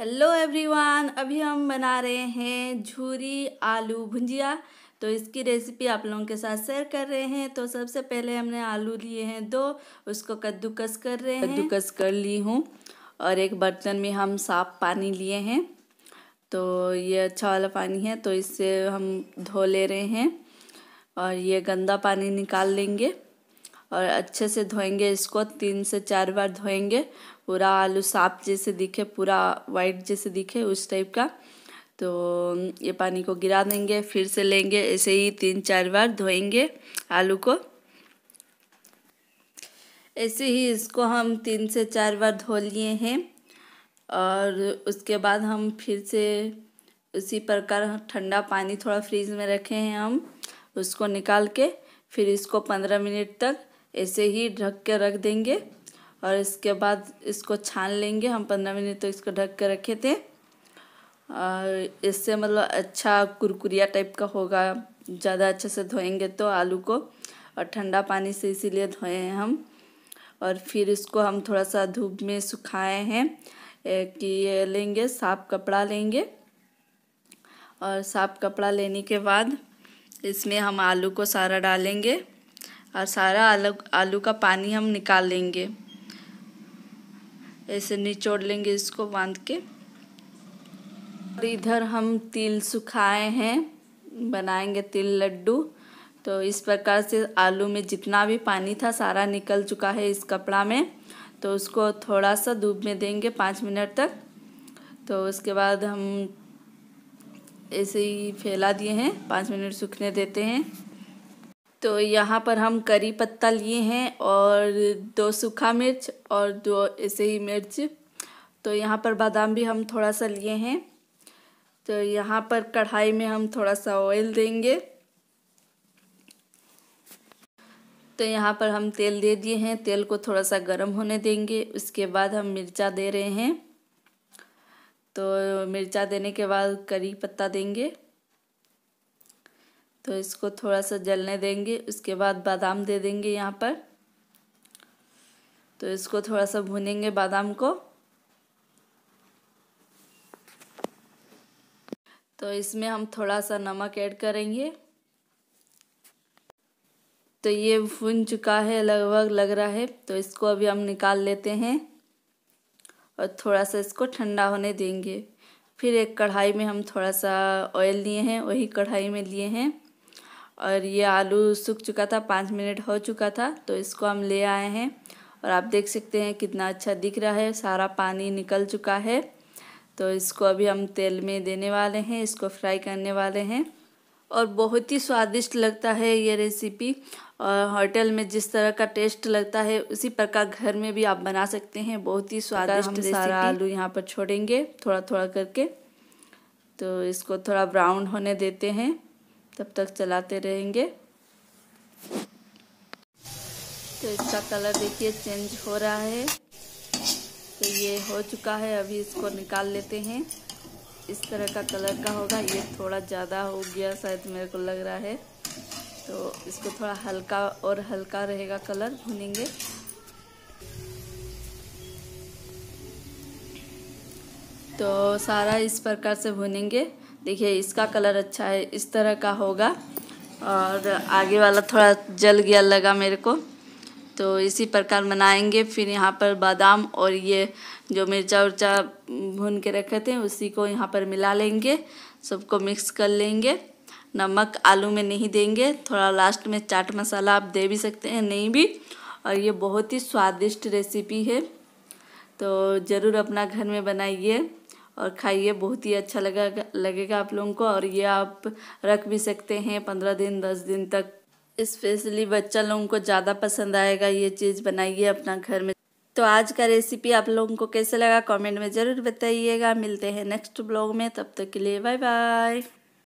hello everyone अभी हम बना रहे हैं झूरी आलू भुंजिया तो इसकी रेसिपी आप लोगों के साथ शेयर कर रहे हैं तो सबसे पहले हमने आलू लिए हैं दो उसको कद्दूकस कर रहे हैं कद्दूकस कर ली हूँ और एक बर्तन में हम साफ पानी लिए हैं तो ये अच्छा वाला पानी है तो इससे हम धो ले रहे हैं और ये गंदा पानी निकाल लेंगे और अच्छे से धोएंगे इसको तीन से चार बार धोएंगे पूरा आलू साफ जैसे दिखे पूरा वाइट जैसे दिखे उस टाइप का तो ये पानी को गिरा देंगे फिर से लेंगे ऐसे ही तीन चार बार धोएंगे आलू को ऐसे ही इसको हम तीन से चार बार धो लिए हैं और उसके बाद हम फिर से उसी प्रकार ठंडा पानी थोड़ा फ्रीज में रखे हैं हम उसको निकाल के फिर इसको पंद्रह मिनट तक ऐसे ही ढक के रख देंगे और इसके बाद इसको छान लेंगे हम पंद्रह मिनट तो इसको ढक के रखे थे और इससे मतलब अच्छा कुरकुरिया टाइप का होगा ज़्यादा अच्छे से धोएंगे तो आलू को और ठंडा पानी से इसीलिए धोए हैं हम और फिर इसको हम थोड़ा सा धूप में सुखाए हैं कि ये लेंगे साफ कपड़ा लेंगे और साफ कपड़ा लेने के बाद इसमें हम आलू को सारा डालेंगे और सारा आलू आलू का पानी हम निकाल लेंगे ऐसे निचोड़ लेंगे इसको बांध के और इधर हम तिल सुखाए हैं बनाएंगे तिल लड्डू तो इस प्रकार से आलू में जितना भी पानी था सारा निकल चुका है इस कपड़ा में तो उसको थोड़ा सा धूप में देंगे पाँच मिनट तक तो उसके बाद हम ऐसे ही फैला दिए हैं पाँच मिनट सूखने देते हैं तो यहाँ पर हम करी पत्ता लिए हैं और दो सूखा मिर्च और दो ऐसे ही मिर्च तो यहाँ पर बादाम भी हम थोड़ा सा लिए हैं तो यहाँ पर कढ़ाई में हम थोड़ा सा ऑयल देंगे तो यहाँ पर हम तेल दे दिए हैं तेल को थोड़ा सा गर्म होने देंगे उसके बाद हम मिर्चा दे रहे हैं तो मिर्चा देने के बाद करी पत्ता देंगे तो इसको थोड़ा सा जलने देंगे उसके बाद बादाम दे देंगे यहाँ पर तो इसको थोड़ा सा भुनेंगे बादाम को तो इसमें हम थोड़ा सा नमक ऐड करेंगे तो ये भुन चुका है लगभग लग रहा है तो इसको अभी हम निकाल लेते हैं और थोड़ा सा इसको ठंडा होने देंगे फिर एक कढ़ाई में हम थोड़ा सा ऑयल लिए हैं वही कढ़ाई में लिए हैं और ये आलू सूख चुका था पाँच मिनट हो चुका था तो इसको हम ले आए हैं और आप देख सकते हैं कितना अच्छा दिख रहा है सारा पानी निकल चुका है तो इसको अभी हम तेल में देने वाले हैं इसको फ्राई करने वाले हैं और बहुत ही स्वादिष्ट लगता है ये रेसिपी और होटल में जिस तरह का टेस्ट लगता है उसी प्रकार घर में भी आप बना सकते हैं बहुत ही स्वादिष्ट हम सारा आलू यहाँ पर छोड़ेंगे थोड़ा थोड़ा करके तो इसको थोड़ा ब्राउन होने देते हैं तब तक चलाते रहेंगे तो इसका कलर देखिए चेंज हो रहा है तो ये हो चुका है अभी इसको निकाल लेते हैं इस तरह का कलर का होगा ये थोड़ा ज़्यादा हो गया शायद मेरे को लग रहा है तो इसको थोड़ा हल्का और हल्का रहेगा कलर भुनेंगे तो सारा इस प्रकार से भुनेंगे देखिए इसका कलर अच्छा है इस तरह का होगा और आगे वाला थोड़ा जल गया लगा मेरे को तो इसी प्रकार बनाएंगे फिर यहाँ पर बादाम और ये जो मिर्चा उर्चा भून के रखे थे उसी को यहाँ पर मिला लेंगे सबको मिक्स कर लेंगे नमक आलू में नहीं देंगे थोड़ा लास्ट में चाट मसाला आप दे भी सकते हैं नहीं भी और ये बहुत ही स्वादिष्ट रेसिपी है तो ज़रूर अपना घर में बनाइए और खाइए बहुत ही अच्छा लगा लगेगा आप लोगों को और ये आप रख भी सकते हैं पंद्रह दिन दस दिन तक स्पेशली बच्चा लोगों को ज़्यादा पसंद आएगा ये चीज़ बनाइए अपना घर में तो आज का रेसिपी आप लोगों को कैसे लगा कमेंट में ज़रूर बताइएगा मिलते हैं नेक्स्ट ब्लॉग में तब तक के लिए बाय बाय